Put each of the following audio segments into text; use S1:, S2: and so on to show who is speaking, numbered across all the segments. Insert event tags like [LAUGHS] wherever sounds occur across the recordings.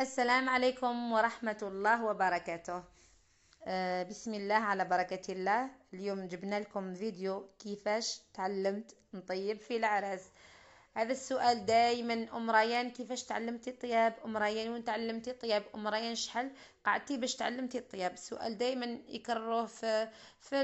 S1: السلام عليكم ورحمة الله وبركاته آه بسم الله على بركة الله اليوم جبنا لكم فيديو كيفاش تعلمت نطيب في العرس هذا السؤال دائما ام ريان كيفاش تعلمتي الطياب ام ريان وين تعلمتي الطياب ام ريان شحال قعدتي باش تعلمتي الطياب السؤال دائما يكرروه في في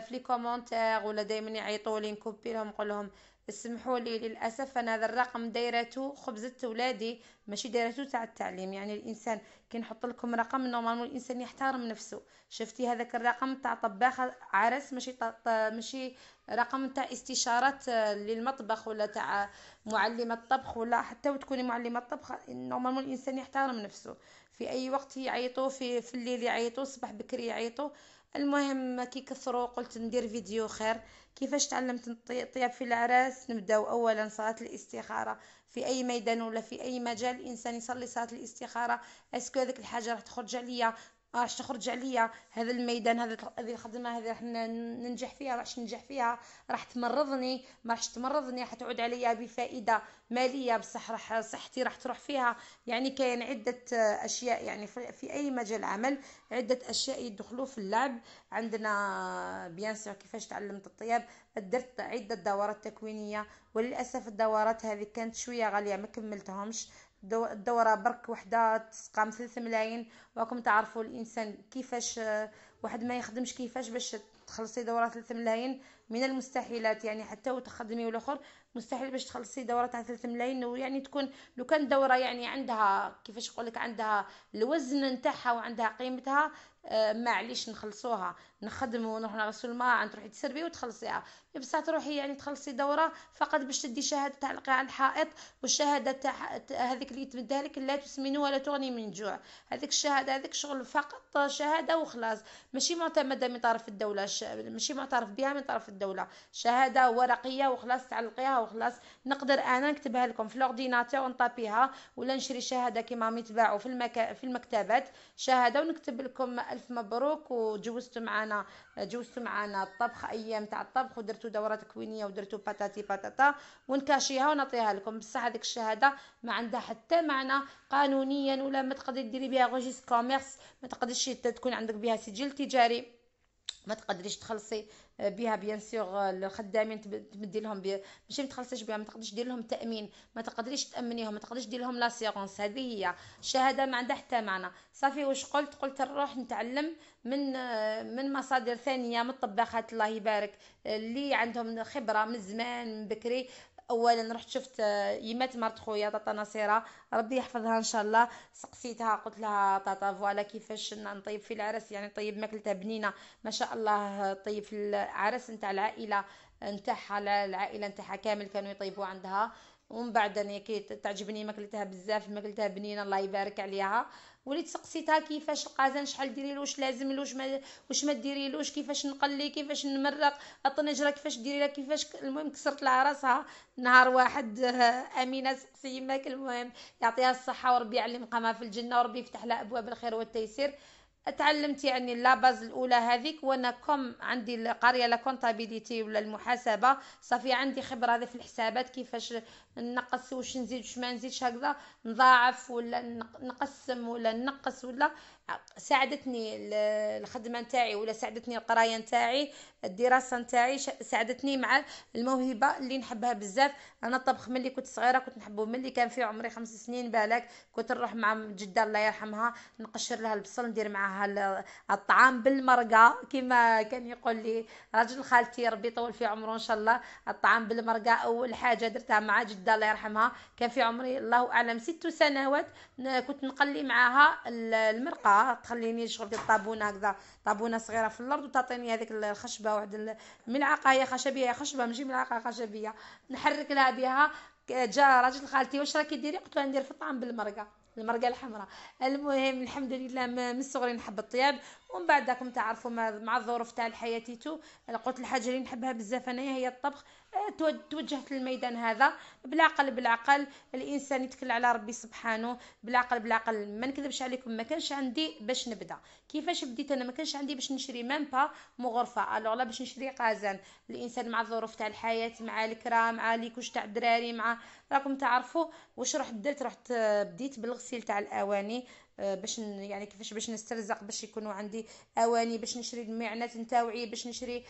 S1: في لي كومونتير ولا دائما يعيطوا لي نكوبي لهم نقول لهم اسمحوا لي للاسف انا هذا الرقم دايرته خبزه ولادي ماشي دايرته تاع التعليم يعني الانسان كي نحط لكم رقم نورمالمون الانسان يحترم نفسه شفتي هذاك الرقم تاع طباخ عرس ماشي ماشي رقم تاع استشارات آه، للمطبخ ولا تاع معلمه الطبخ ولا حتى وتكوني معلمه الطبخ نورمالمون الانسان يحترم نفسه في اي وقت يعيطوا في في الليل يعيطوا صباح بكري يعيطوا المهم كي كثروا قلت ندير فيديو خير كيفاش تعلمت الطياب في العراس نبداو اولا صلاه الاستخاره في اي ميدان ولا في اي مجال الانسان يصلي صلاه الاستخاره اسكو هذيك الحاجه راح تخرج عليا راح آه، تخرج عليا هذا الميدان هذا هذه الخدمه هذه راح ننجح فيها راح ننجح فيها راح تمرضني ما راح تمرضني راح تعود عليا بفائده ماليه بصح راح صحتي راح تروح فيها يعني كاين عده آه، اشياء يعني في اي مجال عمل عده اشياء يدخلوا في اللعب عندنا بيان آه، سور كيفاش تعلمت الطياب درت عده دورات تكوينيه وللاسف الدورات هذه كانت شويه غاليه ما كملتهمش الدورة برك وحدة تسقام مثل ملاين راكم تعرفوا الانسان كيفاش آه، واحد ما يخدمش كيفاش باش تخلصي دورة 3 ملاين من المستحيلات يعني حتى وتخدمي والاخر مستحيل باش تخلصي دوره تاع 3 ملايين ويعني تكون لو كان دوره يعني عندها كيفاش نقول لك عندها الوزن نتاعها وعندها قيمتها آه معليش نخلصوها نخدموا ونروحوا نغسلوا الماء تروحي تسربي وتخلصيها بصح تروحي يعني تخلصي دوره فقط باش تدي شهاده تاع القاع الحائط والشهاده تاع هذيك اللي تبدها لك لا تسمن ولا تغني من جوع هذيك الشهاده هذيك شغل فقط شهاده وخلاص ماشي معتمده من طرف الدوله ماشي معترف بها من طرف الدولة. الدوله شهاده ورقيه وخلاص تعلقيها وخلاص نقدر انا نكتبها لكم في لورديناتور ونطابيها ولا نشري شهاده كيما راهم يتباعوا في المك... في المكتبات شهاده ونكتب لكم الف مبروك وجوزتوا معنا جوزتوا معنا الطبخ ايام تاع الطبخ ودرتوا دوره تكوينيه ودرتوا باتاتي باتاتا ونكاشيها ونعطيها لكم بصح هذيك الشهاده ما عندها حتى معنى قانونيا ولا ما تقدري ديري بها غوجيس كوميرس ما تقدريش تكون عندك بها سجل تجاري ما تقدريش تخلصي بها بيان سيغ آه، الخدامين تمدي لهم ماشي ما تخلصيش بها ما تقدريش دير لهم تامين ما تقدريش تامنيهم ما تقدريش دير لهم لاسيغونس هذه هي الشهاده ما عندها حتى معنى صافي واش قلت قلت نروح نتعلم من آه، من مصادر ثانيه من الطباخات الله يبارك آه، اللي عندهم خبره من زمان من بكري اولا رحت شفت آه، يمات مرت خويا طاطا نصيره ربي يحفظها ان شاء الله سقسيتها قلت لها طاطا فوالا كيفاش نطيب في العرس يعني طيب ماكلتها بنينه ما شاء الله آه، طيب في العرس نتاع العائله نتاعها العائله نتاعها كامل كانوا يطيبوا عندها ومن بعد انا كي تعجبني ماكلتها بزاف ماكلتها بنينه الله يبارك عليها وليت سقسيتها كيفاش القازان شحال ديري واش لازم لوش واش ما واش ما ديري كيفاش نقلي كيفاش نمرق الطنجره كيفاش ديري لها كيفاش المهم كسرت لها راسها نهار واحد [LAUGHS] امينه سقسي ماك المهم يعطيها الصحه وربي يعلم ما في الجنه وربي يفتح لها ابواب الخير والتيسير تعلمت يعني لاباز الاولى هذيك وانا كم عندي القريه لا كونتابيليتي ولا المحاسبه صافي عندي خبره هذه في الحسابات كيفاش نقص واش نزيد واش ما نزيدش هكذا نضاعف ولا نقسم ولا نقص ولا ساعدتني الخدمه نتاعي ولا ساعدتني القرايه نتاعي الدراسه نتاعي ساعدتني مع الموهبه اللي نحبها بزاف انا الطبخ ملي كنت صغيره كنت نحبه ملي كان في عمري خمس سنين بالك كنت نروح مع جده الله يرحمها نقشر لها البصل ندير معاها الطعام بالمرقه كما كان يقول لي راجل خالتي ربي يطول في عمره ان شاء الله الطعام بالمرقه اول حاجه درتها مع جده الله يرحمها كان في عمري الله اعلم ست سنوات كنت نقلي معاها المرقه تخليني شغل ديال الطابونه هكذا طابونه صغيره في الارض وتعطيني هذيك الخشبه واحد الملعقه هي خشبيه هي خشبه ماشي ملعقه خشبيه نحرك لها بها جا راجل خالتي واش راكي ديري قلت لها ندير في الطعم بالمرقه المرقه الحمراء المهم الحمد لله من صغري نحب الطياب ومن بعد راكم تعرفوا مع الظروف تاع الحياه تيتو قلت الحاجه اللي نحبها بزاف انايا هي الطبخ آه، توجهت للميدان هذا بالعقل بالعقل الانسان يتكل على ربي سبحانه بالعقل بالعقل ما نكذبش عليكم ما كانش عندي باش نبدا كيفاش بديت انا ما كانش عندي باش نشري مام با مغرفه الوغ لا باش نشري قازان الانسان مع الظروف تاع الحياه مع الكرا مع ليكوش تاع الدراري مع راكم تعرفوا واش رحت درت رحت آه، بديت بالغسيل تاع الاواني آه، باش يعني كيفاش باش نسترزق باش يكونوا عندي اواني باش نشري المعنات نتاوعي باش نشري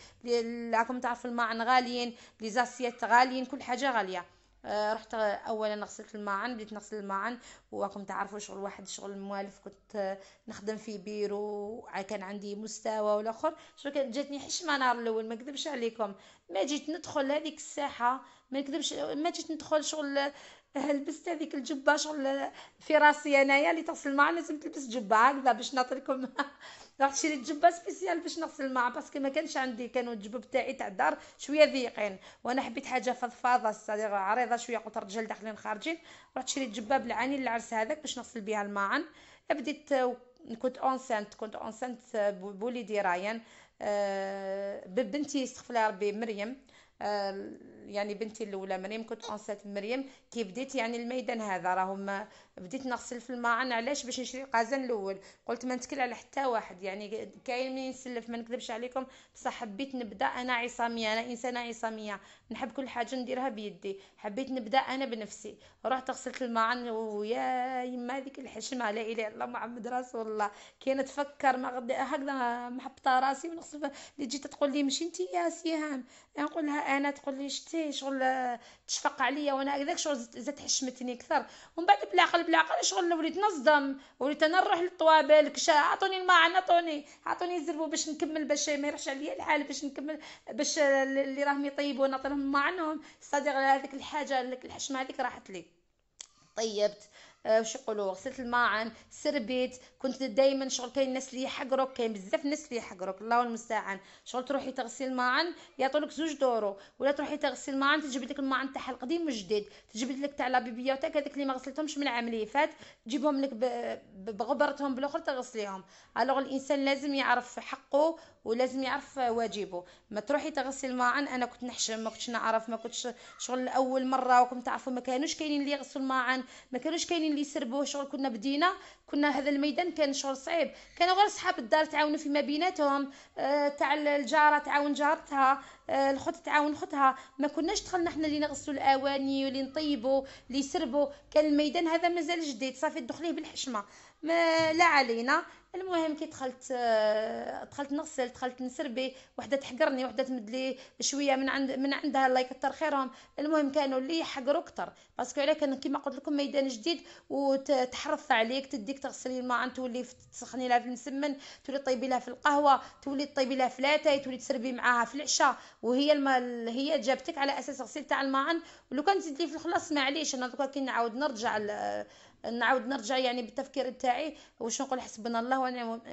S1: راكم تعرفوا الماعن غاليين لي زاسيات غاليين كل حاجه غاليه آه، رحت اولا غسلت الماعن بديت نغسل الماعن وراكم تعرفوا شغل واحد شغل موالف كنت آه، نخدم في بيرو كان عندي مستوى والاخر شو كانت جاتني حشمه نهار الاول ما نكذبش عليكم ما جيت ندخل هذيك الساحه ما نكذبش ما جيت ندخل شغل لبست هذيك الجبه شغل في راسي انايا اللي تغسل مع لازم تلبس جبه هكذا باش نعطيكم [LAUGHS] رحت شريت جبه سبيسيال باش نغسل مع باسكو ما كانش عندي كانوا الجبب تاعي تاع الدار شويه ضيقين وانا حبيت حاجه فضفاضه صديقه عريضه شويه قلت رجال داخلين خارجين رحت شريت جبه بالعاني للعرس هذاك باش نغسل بها الماعن بديت كنت اونسنت كنت اونسنت بوليدي رايان آه، ببنتي استغفر ربي مريم آه، يعني بنتي الاولى مريم كنت اونسيت مريم كي بديت يعني الميدان هذا راهم بديت نغسل في الماعن علاش باش نشري قازان الاول قلت ما نتكل على حتى واحد يعني كاين من نسلف ما نكذبش عليكم بصح حبيت نبدا انا عصاميه انا انسانه عصاميه نحب كل حاجه نديرها بيدي حبيت نبدا انا بنفسي رحت غسلت الماعن ويا يما هذيك الحشمه لا اله الا الله محمد رسول الله كي نتفكر ما غدي هكذا محبطه راسي ونغسل اللي جيت تقول لي مشي انت يا سهام نقول لها انا تقول لي شتي اختي شغل تشفق عليا وانا هكذاك شغل زاد حشمتني اكثر ومن بعد بالعقل بالعقل شغل وليت نصدم وليت انا نروح للطوابل عطوني الماعن عطوني عطوني الزربو باش نكمل باش ما يروحش عليا الحال باش نكمل باش اللي راهم يطيبوا نعطيهم لهم ماعنهم صديق هذيك الحاجه هذيك الحشمه هذيك راحت لي طيبت آه، وش يقولوا غسلت الماعن سربيت كنت دائما شغل كاين الناس اللي يحقرك كاين بزاف الناس اللي يحقرك الله المستعان شغل تروحي تغسلي الماعن يعطولك زوج دورو ولا تروحي تغسلي الماعن تجيب لك الماعن تاعها القديم والجديد تجيب لك تاع لا بيبيوتيك تاعك هذاك اللي ما غسلتهمش من العام اللي فات تجيبهم لك بغبرتهم بالاخر تغسليهم الوغ الانسان لازم يعرف حقه ولازم يعرف واجبه ما تروحي تغسلي الماعن انا كنت نحشم ما كنتش نعرف ما كنتش شغل اول مره وكم تعرفوا ما كانوش كاينين اللي يغسلوا الماعن ما كانوش كاينين اللي سربوه شغل كنا بدينا كنا هذا الميدان كان شغل صعيب كانوا غير صحاب الدار تعاونوا فيما بيناتهم آه، تاع الجاره تعاون جارتها آه الخت تعاون خدها ما كناش دخلنا حنا اللي نغسلوا الاواني واللي نطيبوا اللي يسربوا كان الميدان هذا مازال جديد صافي تدخليه بالحشمه ما لا علينا المهم كي دخلت آه، دخلت نغسل دخلت نسربي وحده تحقرني وحده تمد لي شويه من عند من عندها الله يكثر خيرهم المهم كانوا اللي يحقروا اكثر باسكو علاه كان كيما قلت لكم ميدان جديد وتحرث عليك تديك تغسلي الماء تولي تسخني لها في المسمن تولي طيبي لها في القهوه تولي طيبي لها في لاتاي تولي تسربي معاها في العشاء وهي الما هي جابتك على اساس غسيل تاع الماء ولو كان تزيد لي في الخلاص معليش انا دوكا كي نعاود نرجع نعاود نرجع يعني بالتفكير تاعي واش نقول حسبنا الله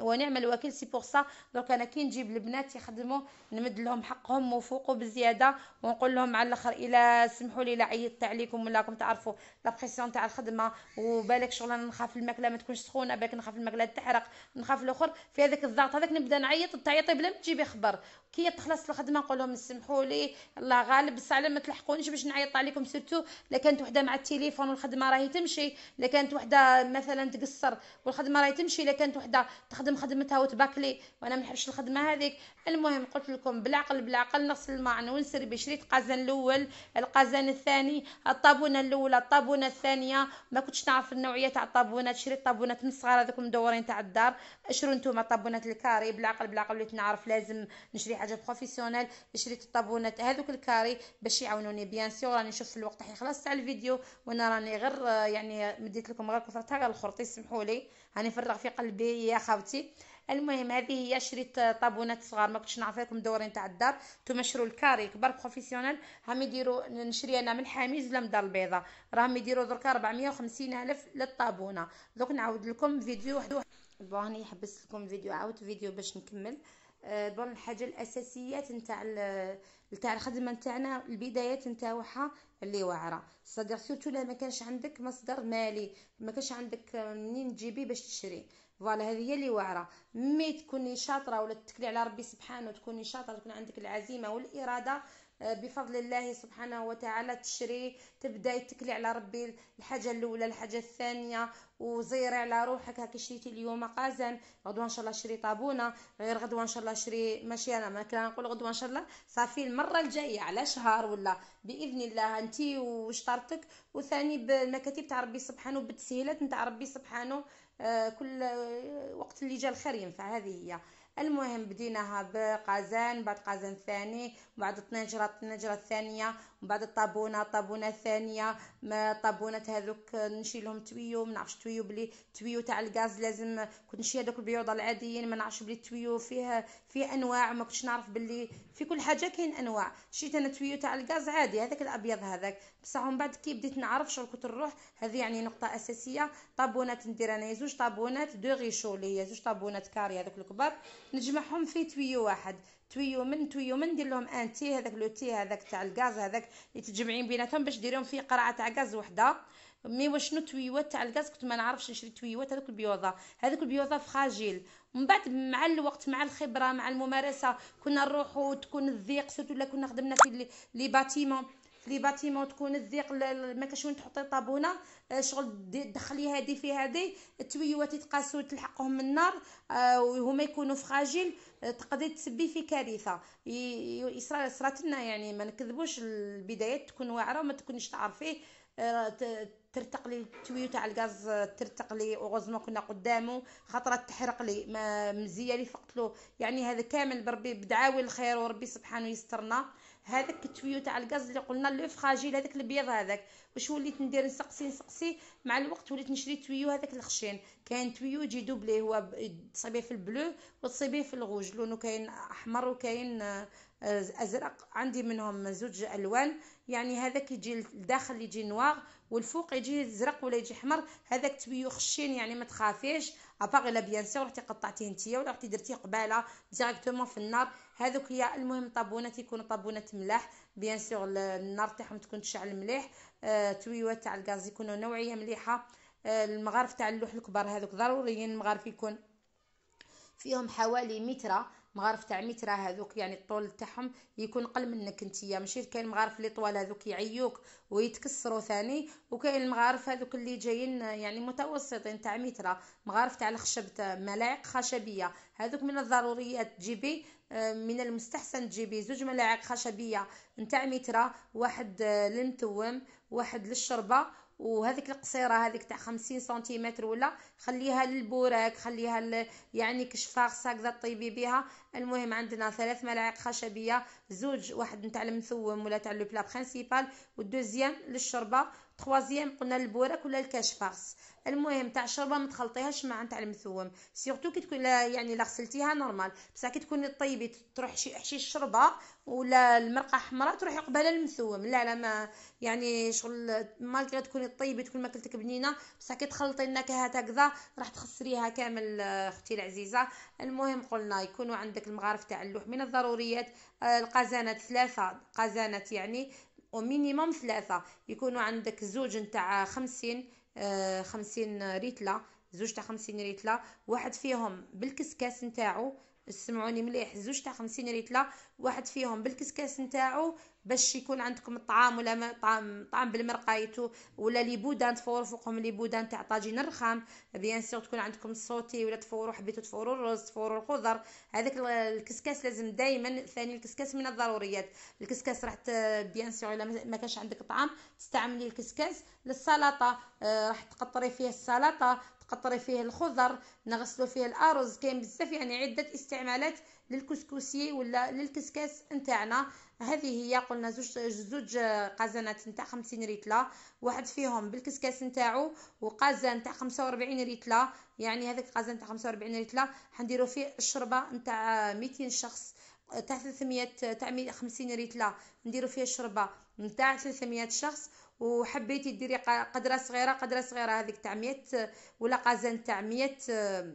S1: ونعم الوكيل سي بور سا دونك انا كي نجيب البنات يخدموا نمد لهم حقهم وفوقوا بزياده ونقول لهم على الاخر الى سمحوا لي لا عيطت عليكم ولا راكم تعرفوا لا بريسيون تاع الخدمه وبالك شغل انا نخاف الماكله ما تكونش سخونه بالك نخاف الماكله تحرق نخاف الاخر في هذاك الضغط هذاك نبدا نعيط تعيطي بلا ما تجيبي خبر كي تخلص الخدمه نقول لهم سمحوا لي الله غالب بصح ما تلحقونيش باش نعيط عليكم سيرتو الا كانت وحده مع التليفون والخدمه راهي تمشي الا كانت وحده مثلا تقصر والخدمه راهي تمشي الا كانت وحده تخدم خدمتها وتباكلي وانا ما نحبش الخدمه هذيك المهم قلت لكم بالعقل بالعقل نغسل المعن ونسري بشريط قازان الاول القازان الثاني الطابونه الاولى الطابونه الثانيه ما كنتش نعرف النوعيه تاع الطابونات شريت طابونات من الصغار هذوك مدورين تاع الدار اشرو نتوما طابونات الكاري بالعقل بالعقل وليت نعرف لازم نشري حاجه بروفيسيونيل شريت الطابونات هذوك الكاري باش يعاونوني بيان سيغ راني نشوف الوقت حيخلص تاع الفيديو وانا راني غير يعني مديت لكم غير كثرتها غير الخرطي سمحوا لي راني فرغ في قلبي يا خوتي المهم هذه هي شريت طابونات صغار ما كنتش لكم دورين تاع الدار نتوما شرو الكاري كبار بروفيسيونيل هم يديروا نشري انا من حاميز لم دار البيضاء راهم يديروا دركا 450 الف للطابونه دوك نعاود لكم فيديو واحد بون يحبس لكم فيديو عاود فيديو باش نكمل أه، بون الحاجه الاساسيات نتاع نتاع الخدمه نتاعنا البدايات نتاعها اللي واعره صدق سورتو لا ما كانش عندك مصدر مالي ما كانش عندك منين تجيبي باش تشري فوالا هذه هي اللي واعره مي تكوني شاطره ولا تتكلي على ربي سبحانه وتكوني شاطره تكون عندك العزيمه والاراده آه، بفضل الله سبحانه وتعالى تشري تبداي تكلي على ربي الحاجه الاولى الحاجه الثانيه وزيري على روحك هاكي شريتي اليوم قازان غدوه ان شاء الله شري طابونه غير غدوه ان شاء الله شري ماشي انا ما كان نقول غدوه ان شاء الله صافي المره الجايه على شهر ولا باذن الله انت وشطارتك وثاني بالمكاتب تاع ربي سبحانه بالتسهيلات نتاع ربي سبحانه آه، كل وقت اللي جا الخير ينفع هذه هي المهم بديناها بقازان بعد قازان ثاني بعد طنجره الطنجره الثانيه من بعد الطابونه الطابونه الثانيه ما طابونه هذوك نشيل لهم تويو ما نعرفش تويو بلي تويو تاع الغاز لازم كنت نشي هذوك البيوضه العاديين ما نعرفش بلي تويو فيها فيه انواع ما كنتش نعرف بلي في كل حاجه كاين انواع شيت انا تويو تاع الغاز عادي هذاك الابيض هذاك بصح من بعد كي بديت نعرف شغل كنت نروح هذه يعني نقطه اساسيه طابونات ندير انا زوج طابونات دو غيشو اللي هي زوج طابونات كاري هذوك الكبار نجمعهم في تويو واحد تويو من ندير لهم ان تي هذاك لو تي هذاك تاع الغاز هذاك اللي تجمعين بيناتهم باش ديريهم فيه قرعه تاع غاز وحده مي واش تويوات تاع الغاز كنت ما نعرفش نشري تويوات هذوك البيوضه هذوك البيوضه فخاجيل من بعد مع الوقت مع الخبره مع الممارسه كنا نروحو تكون الضيق سيرتو لا كنا خدمنا في لي باتيمون في لي باتيمون تكون الضيق ما وين تحطي طابونه آه، شغل دخلي هذه في هذه التويوات يتقاسوا تلحقهم من النار آه، وهما يكونوا فراجيل آه، تقدري تسبي في كارثه صرات لنا يعني ما نكذبوش البدايات تكون واعره وما تكونيش تعرفيه ترتق لي التويو تاع الغاز ترتق لي اوغوزمون كنا قدامه خطره تحرق لي ما مزيه لي فقتلو يعني هذا كامل بربي بدعاوي الخير وربي سبحانه يسترنا هذاك التويو تاع الغاز اللي قلنا لو فراجيل هذاك البيض هذاك واش وليت ندير نسقسي نسقسي مع الوقت وليت نشري تويو هذاك الخشين كاين تويو يجي دوبلي هو تصيبيه في البلو وتصيبيه في الغوج لونه كاين احمر وكاين آه، ازرق عندي منهم زوج الوان يعني هذاك يجي الداخل يجي نواغ والفوق يجي ازرق ولا يجي احمر هذاك تويو خشين يعني ما تخافيش اباغ لا بيان سور رحتي قطعتيه نتيا ولا رحتي درتيه قباله ديريكتومون في النار هذوك هي المهم طابونات يكونوا طابونات ملاح بيان سور النار تاعهم تكون تشعل مليح آه تويوات تاع الغاز يكونوا نوعيه مليحه آه المغارف تاع اللوح الكبار هذوك ضروريين المغارف يكون فيهم حوالي متره مغارف تاع راه هذوك يعني الطول تاعهم يكون قل منك يا ماشي كاين مغارف لي طوال هذوك يعيوك ويتكسروا ثاني وكاين المغارف هذوك اللي جايين يعني متوسطين تاع ميترا مغارف تاع الخشب تاع ملاعق خشبيه هذوك من الضروريات تجيبي آه، من المستحسن تجيبي زوج ملاعق خشبيه نتاع ميترا واحد آه، للمتوم واحد للشربه وهذيك القصيره هذيك تاع 50 سنتيمتر ولا خليها للبوراك خليها ل... يعني كشفاخ هكذا طيبي بها المهم عندنا ثلاث ملاعق خشبيه زوج واحد نتاع المثوم ولا تاع لو بلا برينسيبال والدوزيام للشربه تخوازيام قلنا البوراك ولا الكاش فارس المهم تاع الشوربه ما تخلطيهاش مع تاع المثوم سيغتو كي تكون يعني لا غسلتيها نورمال بصح كي تكوني طيبي تروح حشي الشوربه ولا المرقه حمراء تروحي قبل المثوم لا لا ما يعني شغل مالك تكوني طيبي تكون ماكلتك بنينه بصح كي تخلطي النكهات هكذا راح تخسريها كامل اختي العزيزه المهم قلنا يكونوا عندك المغارف تاع اللوح من الضروريات القزانات ثلاثه قزانات يعني ومينيموم ثلاثه يكونوا عندك زوج نتاع خمسين آه، خمسين ريتله زوج تاع خمسين ريتله واحد فيهم بالكسكاس نتاعو سمعوني مليح زوج تاع خمسين ريتلا واحد فيهم بالكسكاس نتاعو باش يكون عندكم الطعام ولا طعام طعام بالمرقايتو ولا لي بودان تفوروا فوقهم لي بودان تاع طاجين الرخام بيان سور تكون عندكم الصوتي ولا تفوروا حبيتو تفوروا الرز تفوروا الخضر هذاك الكسكاس لازم دائما ثاني الكسكاس من الضروريات الكسكاس راح بيان سور الا ما كانش عندك طعام تستعملي الكسكاس للسلطه آه، راح تقطري فيه السلطه قطري فيه الخضر نغسلو فيه الارز كاين بزاف يعني عده استعمالات للكسكسي ولا للكسكاس نتاعنا هذه هي قلنا زوج زوج قازانات نتاع 50 ريتله واحد فيهم بالكسكاس نتاعو وقزان نتاع 45 ريتله يعني هذاك القازان نتاع 45 ريتله حنديرو فيه الشربه نتاع 200 شخص تاع 300 تاع 50 ريتله نديرو فيه الشربه نتاع 300 شخص وحبيتي ديري قدره صغيره قدره صغيره هذيك تاع 100 ولا قازان تاع 100 آه،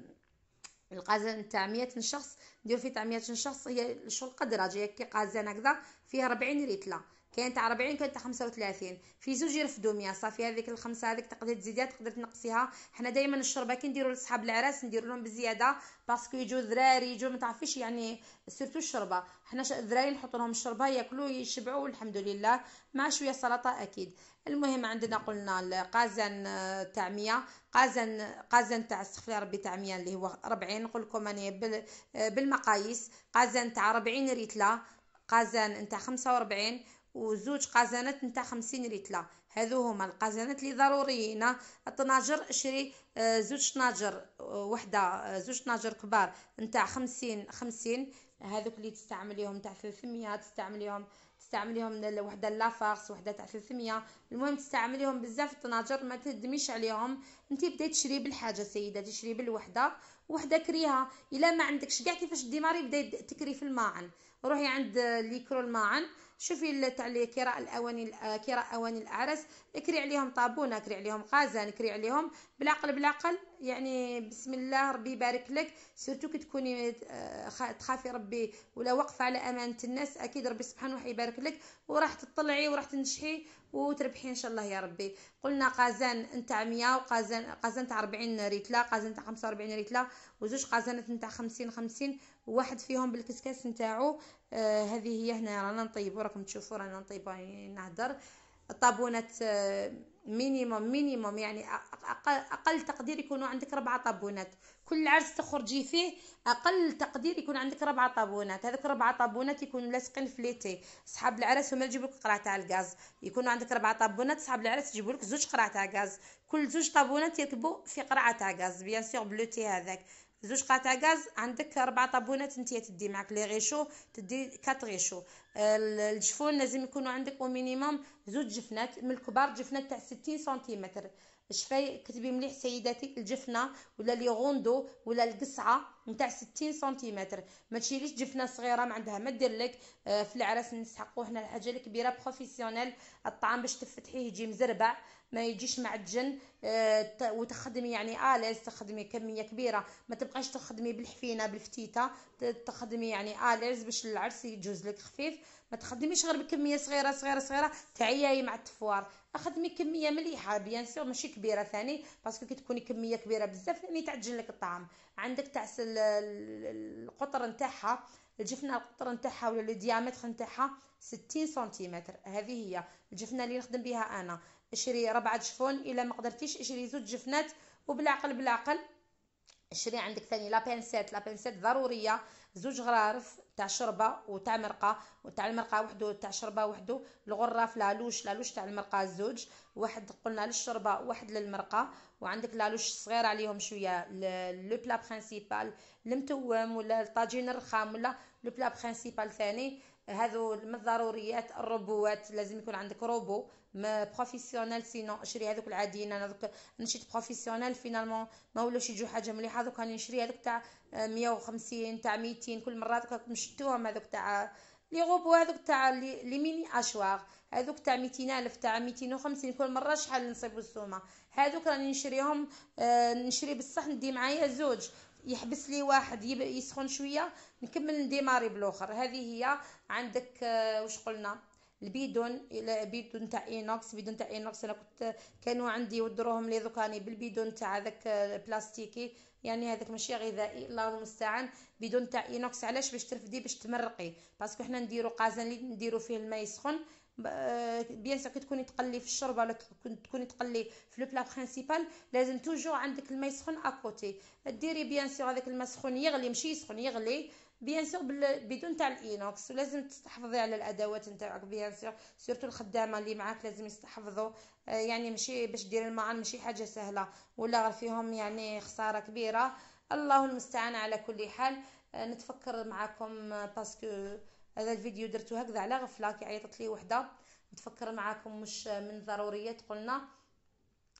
S1: القازان تاع 100 شخص نديرو فيه تاع 100 شخص هي شو القدره جايه كي قازان هكذا فيه 40 ريتله كاين تاع 40 كاين تاع 35 في زوج يرفدوا 100 صافي هذيك الخمسه هذيك تقدري تزيديها تقدري تنقصيها حنا دائما الشربه كي نديروا لصحاب العراس ندير لهم بزياده باسكو يجو ذراري يجو ما تعرفيش يعني سيرتو الشربه حنا الذراري نحط لهم الشربه ياكلوا يشبعوا الحمد لله مع شويه سلطه اكيد المهم عندنا قلنا القازن آه، تاع 100 قازن قازن تاع استغفر ربي تاع 100 اللي هو 40 نقول لكم انا آه، بالمقاييس قازن تاع 40 ريتلا قازن نتاع 45 وزوج قازانات نتاع 50 ريتلا هذو هما القازانات اللي ضروريين الطناجر شري آه، زوج طناجر وحده زوج طناجر كبار نتاع 50 50 هذوك اللي تستعمليهم تاع 300 تستعمليهم تستعمليهم وحده لافارس وحده تاع 300 المهم تستعمليهم بزاف الطناجر ما تهدميش عليهم انت بداي تشري بالحاجه سيده تشري بالوحده وحده كريها الا ما عندكش كاع كيفاش ديماري بداي تكري في الماعن روحي عند ليكرو الماعن شوفي تاع كراء الاواني كراء اواني الاعراس اكري عليهم طابونه اكري عليهم غازان اكري عليهم بالعقل بالعقل يعني بسم الله ربي يبارك لك سيرتو كي تكوني آه، تخافي ربي ولا واقفه على امانه الناس اكيد ربي سبحانه يبارك لك وراح تطلعي وراح تنجحي وتربحي ان شاء الله يا ربي قلنا قازان نتاع 100 وقازان قازان تاع 40 ريتلا قازان تاع 45 ريتلا وزوج قازانات نتاع 50 50 وواحد فيهم بالكسكاس نتاعو آه هذه هي هنا رانا نطيبو راكم تشوفوا رانا نطيبو نهدر الطابونات آه مينيموم مينيموم يعني أقل, أقل تقدير يكون عندك ربعة طابونات كل عرس تخرجي فيه أقل تقدير يكون عندك ربعة طابونات هذوك ربعة طابونات يكونوا لاصقين في ليتي صحاب العرس هما يجيبوا لك قرعة تاع الغاز يكونوا عندك ربعة طابونات صحاب العرس يجيبوا لك زوج قرعة تاع غاز كل زوج طابونات يركبوا في قرعة تاع غاز بيان سور بلوتي هذاك زوج قطع غاز عندك ربع طابونات انت تدي معك لي غيشو تدي كات غيشو الجفون لازم يكونوا عندك مينيموم زوج جفنات من الكبار جفنات تاع 60 سنتيمتر شفاي كتبي مليح سيداتي الجفنه ولا لي غوندو ولا القصعه نتاع 60 سنتيمتر ما تشريش جفنه صغيره ما عندها ما دير لك آه، في العرس نسحقوا حنا الحاجه الكبيره بروفيسيونيل الطعام باش تفتحيه يجي مزربع ما يجيش معجن آه، وتخدمي يعني اليز تخدمي كميه كبيره ما تبقاش تخدمي بالحفينه بالفتيته تخدمي يعني اليز باش العرس يجوز لك خفيف ما تخدميش غير بكميه صغيره صغيره صغيره تعياي مع التفوار اخدمي كميه مليحه بيان سور ماشي كبيره ثاني باسكو كي تكوني كميه كبيره بزاف يعني تعجن لك الطعام عندك تعسل القطر نتاعها الجفنه القطر نتاعها ولا لو ديامتر نتاعها 60 سنتيمتر هذه هي الجفنه اللي نخدم بها انا اشري ربعه جفون الا ما قدرتيش اشري زوج جفنات وبالعقل بالعقل شري عندك ثاني لابانسات لابانسات ضروريه زوج غرارف تاع شربه وتاع مرقه وتاع المرقه وحده تاع شربه وحده الغراف لالوش لالوش تاع المرقه زوج واحد قلنا للشربه واحد للمرقه وعندك لالوش صغير عليهم شويه لو بلا برينسيبال المتوم ولا الطاجين الرخام ولا لو بلا برينسيبال ثاني هذو من الضروريات الروبوات لازم يكون عندك روبو ما بروفيسيونيل سينو شري هذوك العاديين انا دوك نشيت بروفيسيونيل فينالمون ما ولاوش يجيو حاجه مليحه دوك راني نشري هذوك تاع 150 تاع 200 كل مره دوك مشتوهم هذوك تاع لي روبو هذوك تاع لي ميني اشواغ هذوك تاع 200000 تاع 250 كل مره شحال نصيبو السومه هذوك راني نشريهم آه نشري بصح ندي معايا زوج يحبس لي واحد يسخن شويه نكمل نديماري بلوخر هذه هي عندك آه، واش قلنا البيدون الى بيدون تاع اينوكس بيدون تاع اينوكس انا كنت كانوا عندي ودروهم لي دوكاني يعني بالبيدون تاع ذاك البلاستيكي آه، يعني هذاك ماشي غذائي الله المستعان بيدون تاع اينوكس علاش باش ترفدي باش تمرقي باسكو حنا نديرو قازان اللي نديرو فيه الماء يسخن بيان سور كي تكوني تقلي في الشوربه ولا تكوني تقلي في لو بلا برينسيبال لازم توجو عندك الماء يسخن اكوتي ديري بيان سور هذاك الماء سخون يغلي ماشي يسخن يغلي بيان سور بدون تاع الاينوكس ولازم تحفظي على الادوات نتاعك بيان سور سورتو الخدامه اللي معاك لازم يستحفظوا يعني ماشي باش ديري الماء ماشي حاجه سهله ولا غير فيهم يعني خساره كبيره الله المستعان على كل حال نتفكر معكم باسكو هذا الفيديو درتو هكذا على غفله كي عيطت لي وحده متفكر معاكم مش من ضروريات قلنا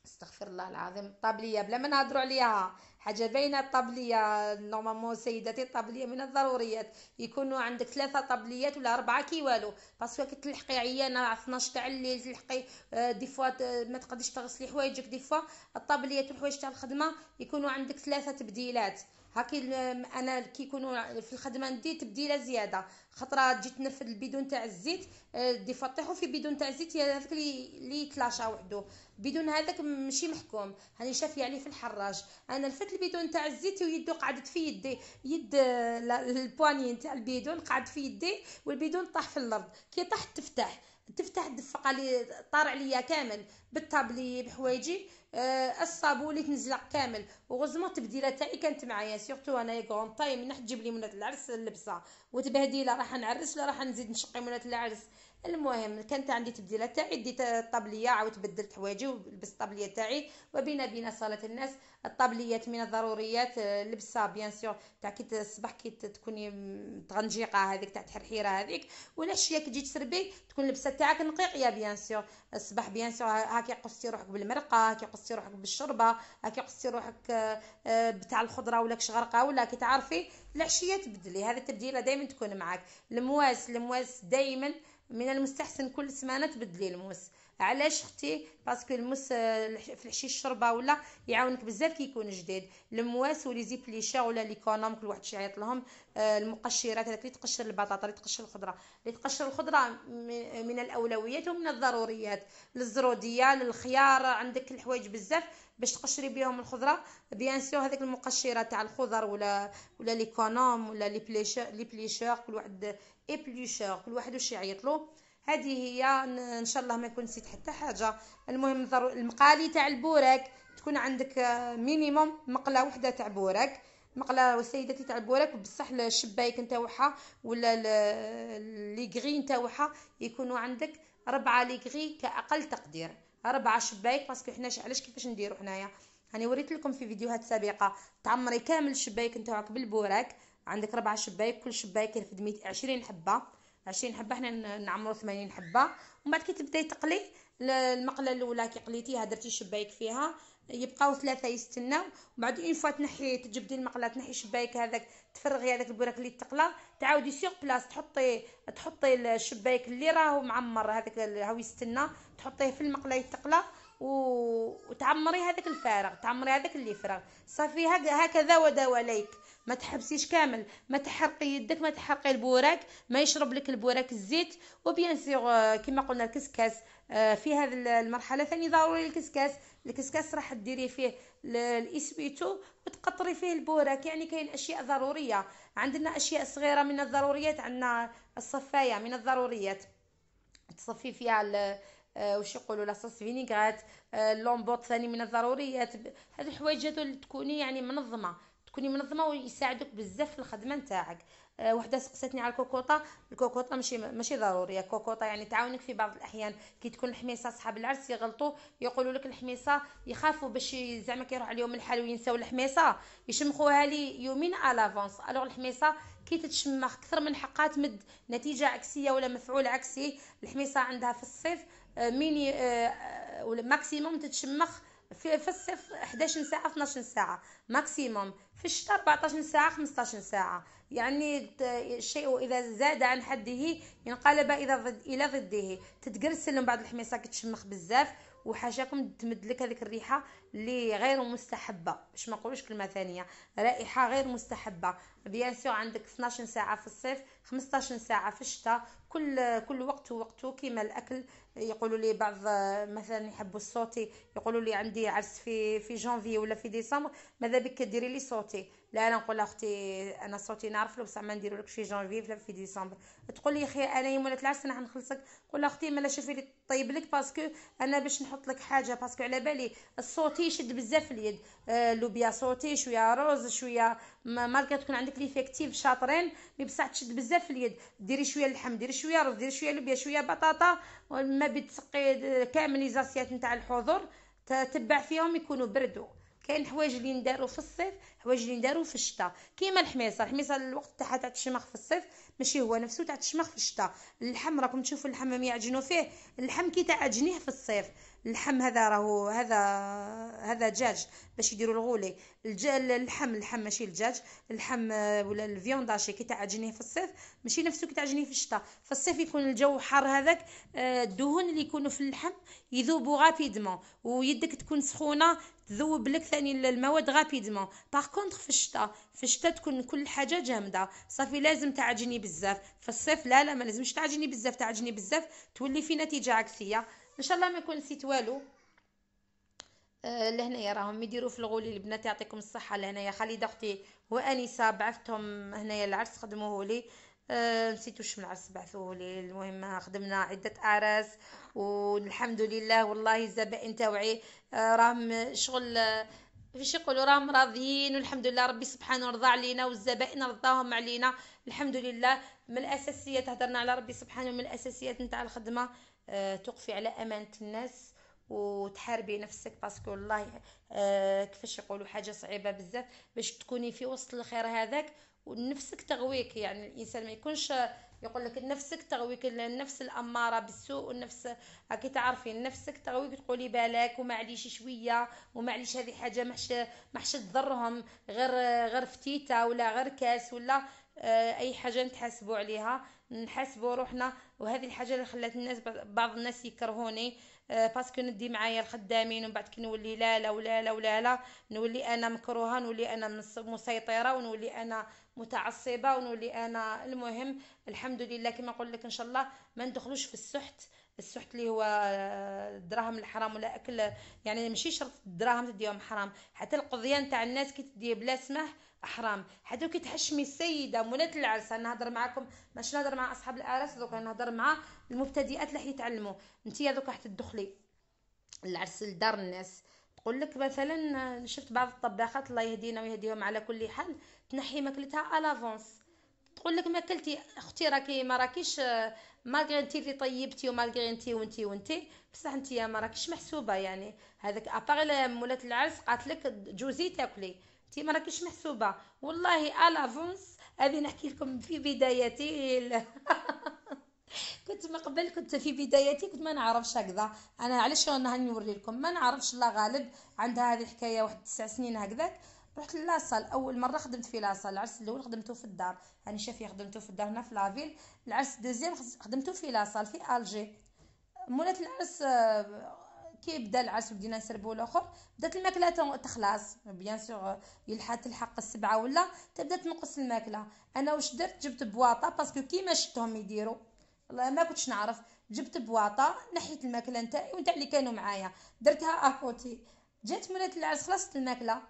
S1: استغفر الله العظيم الطابليه بلا ما نهضروا عليها حاجه باينه الطابليه نورمالمون سيداتي الطابليه من الضروريات يكونوا عندك ثلاثه طابليات ولا اربعه كي والو باسكو كي تلحقي عيانه 12 تاع الليل تلحقي آه، دي فوا ما تقدريش تغسلي حوايجك دي فوا الطابليات الحوايج تاع الخدمه يكونوا عندك ثلاثه تبديلات هاكي انا كي يكونوا في الخدمه ندي تبديله زياده خطره تجي تنفذ البيدون تاع الزيت آه، دي فطيحو في بيدون تاع الزيت يا هذاك اللي يتلاشى وحده بدون هذاك ماشي محكوم هاني شافيه عليه في الحراج انا لفت البيدون تاع الزيت ويدو قعدت في يدي يد آه، البواني تاع البيدون قعد في يدي والبيدون طاح في الارض كي طاح تفتح تفتح الدفقه اللي طار عليا كامل بالطابلي بحوايجي آه، الصابو اللي تنزلق كامل وغزمه تبديله تاعي كانت معايا سيرتو انايا كرون طاي من تجيب لي منات العرس اللبسه وتبهديله راح نعرس لا راح نزيد نشقي منات العرس المهم كانت عندي تبديلات تاعي ديت الطابليه عاود بدلت حوايجي ولبست الطابليه تاعي وبين بين صاله الناس الطابليات من الضروريات آه، لبسها بيان سيغ تاع كي الصباح كي تكوني تغنجيقه هذيك تاع تحرحيره هذيك ولا الشيه كي تجي تسربي تكون لبسه تاعك نقيقيه بيان سيغ الصباح بيان سيغ هاكي قصتي روحك بالمرقه هاكي قصتي روحك بالشربه هاكي قصتي روحك آه، آه، بتاع الخضره ولا كشغرقه ولا كي تعرفي العشيه تبدلي هذا التبديله دائما تكون معاك المواس المواس دائما من المستحسن كل سمانه تبدلي الموس علاش اختي باسكو الموس آه، في الحشيش الشربه ولا يعاونك بزاف كيكون جديد المواس ولي زيبليشا ولا لي كونوم كل واحد شي لهم آه، المقشرات هذاك اللي تقشر البطاطا اللي تقشر الخضره اللي تقشر الخضره من الاولويات ومن الضروريات للزروديه للخيار عندك الحوايج بزاف باش تقشري بهم الخضره بيان سيو هذيك المقشره تاع الخضر ولا ولا لي كونوم ولا لي لي بليشور كل واحد ابلوشور كل واحد واش يعيط له هذه هي ان شاء الله ما يكون نسيت حتى حاجه المهم المقالي تاع البوراك تكون عندك مينيموم آه، مقله وحده تاع بوراك مقله وسيدتي تاع البوراك بصح الشبايك نتاوعها ولا لي غري نتاوعها يكونوا عندك ربعه لي غري كاقل تقدير ربعه شبايك باسكو حنا علاش كيفاش نديرو حنايا هاني وريت لكم في فيديوهات سابقه تعمري كامل الشبايك نتاعك بالبوراك عندك ربعة شبايك كل شبايك يرفد يعني ميت عشرين حبه عشرين حبه حنا نعمرو ثمانين حبه ومن بعد كي تبداي تقلي المقله الاولى كي قليتيها درتي شبايك فيها يبقاو ثلاثه يستناو ومن بعد اون فوا تنحي تجبدي المقله تنحي شبايك هذاك تفرغي هذاك البراك اللي تقلى تعاودي سيغ بلاص تحطي تحطي الشبايك اللي راهو معمر هذاك هاو يستنى تحطيه في المقله يتقلى و... وتعمري هذاك الفارغ تعمري هذاك اللي فرغ صافي هكذا ودواليك ليك ما تحبسيش كامل ما تحرقي يدك ما تحرقي البوراك ما يشرب لك البوراك الزيت وبيان سيغ آه، كما قلنا الكسكاس آه، في هذه المرحله ثاني ضروري الكسكاس الكسكاس راح ديري فيه الاسبيتو وتقطري فيه البوراك يعني كاين اشياء ضروريه عندنا اشياء صغيره من الضروريات عندنا الصفايه من الضروريات تصفي فيها آه، واش يقولوا لاصوص فينيغات اللومبوط ثاني من الضروريات هذه الحوايج هذو تكوني يعني منظمه تكوني منظمه ويساعدوك بزاف في الخدمه نتاعك آه، وحده سقساتني على الكوكوطه الكوكوطه ماشي ماشي ضروريه الكوكوطه يعني تعاونك في بعض الاحيان كي تكون الحميصه صحاب العرس يغلطوا يقولوا لك الحميصه يخافوا باش زعما كيروح عليهم الحال وينساو الحميصه يشمخوها لي يومين الافونس الوغ الحميصه كي تتشمخ اكثر من حقها تمد نتيجه عكسيه ولا مفعول عكسي الحميصه عندها في الصيف آه، ميني آه، ولا ماكسيموم تتشمخ في, في الصيف 11 ساعه 12 ساعه ماكسيموم في الشتاء 14 ساعه 15 ساعه يعني الشيء اذا زاد عن حده ينقلب الى ضد الى ضده تتقرسل من بعد الحميصه كتشمخ بزاف وحاشاكم تمد لك هذيك الريحه اللي غير مستحبه باش ما نقولوش كلمه ثانيه رائحه غير مستحبه بيان سور عندك 12 ساعه في الصيف 15 ساعه في الشتاء كل كل وقت ووقته كيما الاكل يقولوا لي بعض مثلا يحبوا الصوتي يقولوا لي عندي عرس في في جانفي ولا في ديسمبر ماذا بك ديري لي صوتي لا انا نقول اختي انا صوتي نعرف له بصح ما نديرو لك في جانفي ولا في ديسمبر تقول لي يا اخي انا يوم العرس انا حنخلصك نقول اختي ما لا شوفي لي طيب لك باسكو انا باش نحط يحط لك حاجه باسكو على بالي الصوتي يشد بزاف اليد آه، لوبيا صوتي شويه روز شويه مالك تكون عندك ليفيكتيف شاطرين مي بصح تشد بزاف اليد ديري شويه اللحم ديري شويه روز ديري شويه لوبيا شويه بطاطا ما بتسقي كامل لي زاسيات نتاع الحضور تتبع فيهم يكونوا بردوا كاين حوايج اللي نداروا في الصيف حوايج اللي نداروا في الشتاء كيما الحميصه الحميصه الوقت تاعها تاع الشماخ في الصيف ماشي هو نفسه تاع الشماخ في الشتاء اللحم راكم تشوفوا اللحم ما يعجنوا فيه اللحم كي تعجنيه في الصيف اللحم هذا راهو هذا هذا دجاج باش يديروا الغولي الج... اللحم اللحم ماشي الدجاج اللحم آه، ولا الفيونداشي كي تعجنيه في الصيف ماشي نفسه كي تعجنيه في الشتاء في الصيف يكون الجو حار هذاك آه، الدهون اللي يكونوا في اللحم يذوبوا غابيدمون ويدك تكون سخونه تذوب لك ثاني المواد غابيدمون باغ كونطخ في الشتاء في الشتاء تكون كل حاجه جامده صافي لازم تعجني بزاف في الصيف لا لا ما لازمش تعجني بزاف تعجني بزاف تولي في نتيجه عكسيه ان شاء الله ما يكون نسيت والو آه، لهنايا راهم يديروا في الغولي البنات يعطيكم الصحه لهنايا خالده اختي وانسه بعثتهم هنايا العرس خدموه لي أه نسيت واش من عرس بعثوه لي المهم خدمنا عده اعراس والحمد لله والله الزبائن تاوعي آه، راهم شغل آه، فيش يقولوا راهم راضيين والحمد لله ربي سبحانه رضى علينا والزبائن رضاهم علينا الحمد لله من الاساسيات هضرنا على ربي سبحانه من الاساسيات نتاع الخدمه آه، تقفي على امانه الناس وتحاربي نفسك باسكو والله آه، كيفاش يقولوا حاجه صعيبه بزاف باش تكوني في وسط الخير هذاك ونفسك تغويك يعني الانسان ما يكونش يقول لك نفسك تغويك النفس الاماره بالسوء والنفس راكي تعرفي نفسك تغويك تقولي بالك ومعليش شويه ومعليش هذه حاجه محش محش تضرهم غير غير فتيته ولا غير كاس ولا آه، اي حاجه نتحاسبوا عليها نحاسبوا روحنا وهذه الحاجه اللي خلات الناس بعض الناس يكرهوني آه، باسكو ندي معايا الخدامين ومن بعد كي نولي لا لا ولا لا ولا لا نولي انا مكروهه نولي انا مسيطره ونولي انا متعصبه ونولي انا المهم الحمد لله كما نقول لك ان شاء الله ما ندخلوش في السحت السحت اللي هو آه، الدراهم الحرام ولا اكل يعني ماشي شرط الدراهم تديهم حرام حتى القضيه نتاع الناس كي تدي بلا سمح احرام حتى كي تحشمي السيده مولات العرس انا نهضر معاكم ماشي نهضر مع اصحاب الاعراس دوك نهضر مع المبتدئات اللي يتعلموا انت دوك راح تدخلي العرس لدار الناس تقول لك مثلا شفت بعض الطباخات الله يهدينا ويهديهم على كل حال تنحي ماكلتها الافونس تقول لك ما كلتي اختي راكي ما راكيش آه، مالغري انت اللي طيبتي ومالغري انت وانت وانت بصح انت ما راكيش محسوبه يعني هذاك ابار مولات العرس قالت لك جوزي تاكلي انت ما راكيش محسوبه والله الافونس هذه نحكي لكم في بدايتي [LAUGHS] كنت من قبل كنت في بدايتي كنت ما نعرفش هكذا انا علاش انا نوري لكم ما نعرفش الله غالب عندها هذه الحكايه واحد تسع سنين هكذاك رحت لاصال اول مره خدمت في لاصال العرس الاول خدمته في الدار هاني شافيه خدمته في الدار هنا في لافيل العرس الدوزيام خدمته في لاصال في الجي مولات العرس آه، كيبدا العشاء بدينا نسربو الاخر بدات الماكله تخلص بيان سور آه، يلحق تلحق السبعه ولا تبدا تنقص الماكله انا واش درت جبت بواطه باسكو كيما شفتهم يديروا ما كنتش نعرف جبت بواطه نحيت الماكله نتاعي ونتاع اللي كانوا معايا درتها اكوتي جات مولات العرس خلصت الماكله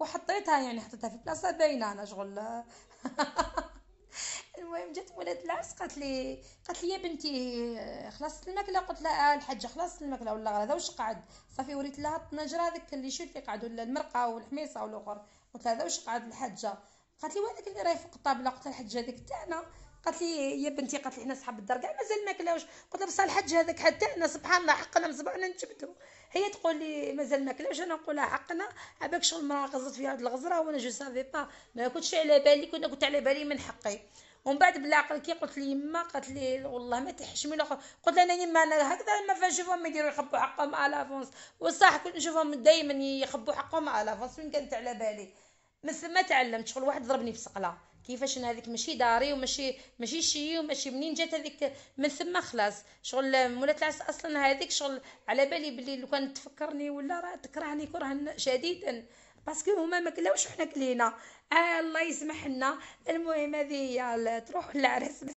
S1: وحطيتها يعني حطيتها في بلاصه باينه انا شغل [LAUGHS] المهم جات ولاد العرس قالت لي قالت لي يا بنتي آه، خلصت الماكله قلت لها آه، الحاجه خلصت الماكله ولا هذا واش قعد صافي وريت لها الطنجره هذاك اللي شو اللي قعدوا المرقه والحميصه والاخر قلت لها هذا واش قعد الحاجه قالت لي وهذاك اللي راهي فوق الطابله قلت لها الحاجه هذيك تاعنا قالت لي يا بنتي قالت لي حنا صحاب الدار كاع مازال ما كلاوش قلت لها بصح الحاج هذاك حتى انا سبحان الله حقنا من صبعنا نتبدو هي تقول لي مازال ما كلاوش انا نقول لها حقنا عباك شغل المراه غزت فيها هذه الغزره وانا جو سافي با ما كنتش على بالي كنت على بالي من حقي ومن بعد بلا عقل كي قلت لي يما قالت لي والله ما تحشمي الاخر قلت لها يما انا هكذا ما فنشوفهم يديروا يخبوا حقهم على فونس والصح كنت نشوفهم دائما يخبوا حقهم على فونس وين كانت على بالي مثل ما تعلمت شغل واحد ضربني في صقله كيفاش انا هذيك ماشي داري وماشي ماشي شي وماشي منين جات هذيك من ثم خلاص شغل مولات العرس اصلا هذيك شغل على بالي بلي لو كان تفكرني ولا راه تكرهني كرها شديدا باسكو هما ما كلاوش حنا كلينا آه الله يسمح لنا المهم هذه هي تروح للعرس